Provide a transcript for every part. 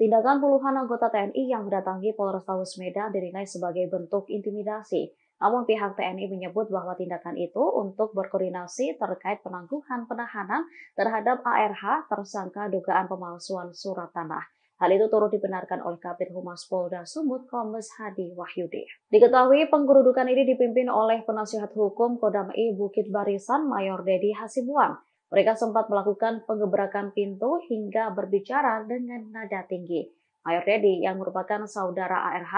Tindakan puluhan anggota TNI yang mendatangi Polrestabes Medan dinilai sebagai bentuk intimidasi. Namun pihak TNI menyebut bahwa tindakan itu untuk berkoordinasi terkait penangguhan penahanan terhadap ARH tersangka dugaan pemalsuan surat tanah. Hal itu turut dibenarkan oleh Kabit Humas Polda Sumut Kombes Hadi Wahyudi. Diketahui penggerudukan ini dipimpin oleh penasihat hukum Kodam I Bukit Barisan Mayor Dedi Hasibuan. Mereka sempat melakukan pengebrakan pintu hingga berbicara dengan nada tinggi. Mayor Dedi yang merupakan saudara ARH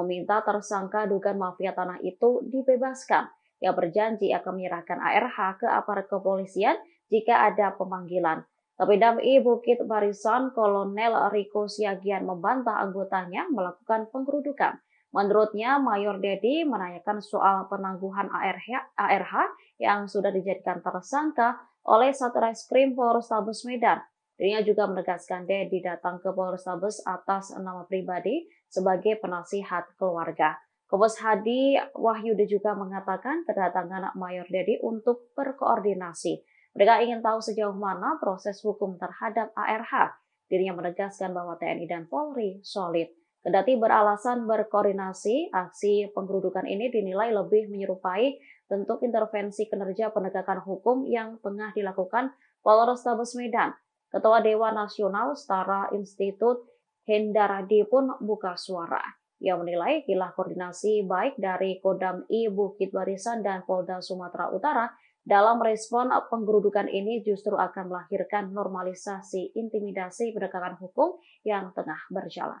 meminta tersangka dugaan mafia tanah itu dibebaskan. Ia berjanji akan menyerahkan ARH ke aparat kepolisian jika ada pemanggilan. Tapi Dami Bukit Barisan Kolonel Riko Siagian membantah anggotanya melakukan penggerudukan. Menurutnya, Mayor Dedi menanyakan soal penangguhan ARH yang sudah dijadikan tersangka oleh Satreskrim Polrestabes Medan. Dirinya juga menegaskan Dedi datang ke Polrestabes atas nama pribadi sebagai penasihat keluarga. Kobos Hadi Wahyuda juga mengatakan kedatangan Mayor Dedi untuk berkoordinasi. Mereka ingin tahu sejauh mana proses hukum terhadap ARH. Dirinya menegaskan bahwa TNI dan Polri solid. Kendati beralasan berkoordinasi, aksi penggerudukan ini dinilai lebih menyerupai bentuk intervensi kinerja penegakan hukum yang tengah dilakukan Polrestabes Medan. Ketua Dewan Nasional Setara Institut Hendaradi pun buka suara. Ia menilai hilah koordinasi baik dari Kodam I Bukit Barisan dan Polda Sumatera Utara dalam respon penggerudukan ini justru akan melahirkan normalisasi intimidasi penegakan hukum yang tengah berjalan.